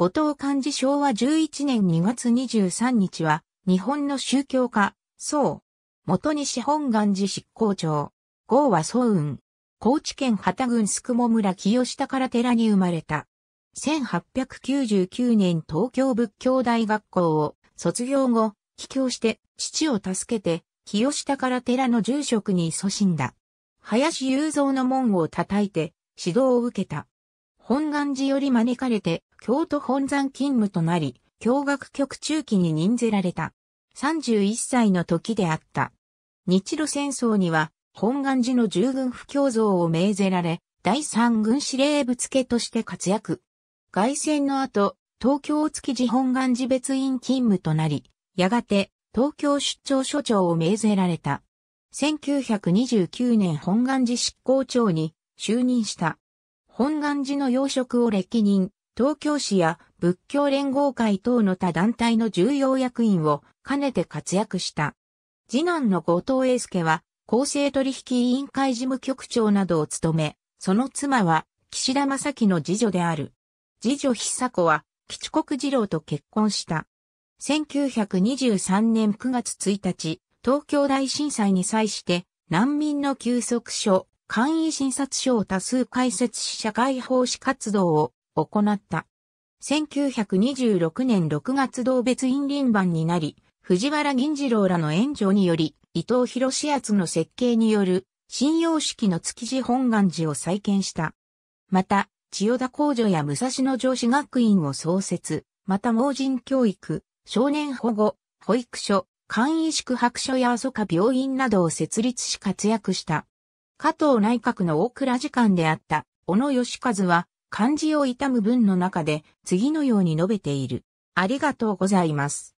後藤漢字昭和11年2月23日は、日本の宗教家、宋。元西本願寺執行長。号は宋雲。高知県旗郡宿毛村清下から寺に生まれた。1899年東京仏教大学校を卒業後、帰郷して父を助けて、清下から寺の住職に勤しんだ。林雄三の門を叩いて指導を受けた。本願寺より招かれて、京都本山勤務となり、京学局中期に任ぜられた。31歳の時であった。日露戦争には、本願寺の従軍不況像を命ぜられ、第三軍司令部付として活躍。外戦の後、東京築地本願寺別院勤務となり、やがて東京出張所長を命ぜられた。1929年本願寺執行長に就任した。本願寺の養殖を歴任、東京市や仏教連合会等の他団体の重要役員を兼ねて活躍した。次男の後藤英介は、公正取引委員会事務局長などを務め、その妻は、岸田正樹の次女である。次女久子は、吉国次郎と結婚した。1923年9月1日、東京大震災に際して、難民の休息所、簡易診察所を多数開設し社会奉仕活動を行った。1926年6月同別院輪番になり、藤原銀次郎らの援助により、伊藤博志圧の設計による、信用式の築地本願寺を再建した。また、千代田工場や武蔵野城市学院を創設、また盲人教育、少年保護、保育所、簡易宿泊所や阿蘇科病院などを設立し活躍した。加藤内閣の大倉次官であった、小野義和は、漢字を悼む文の中で、次のように述べている。ありがとうございます。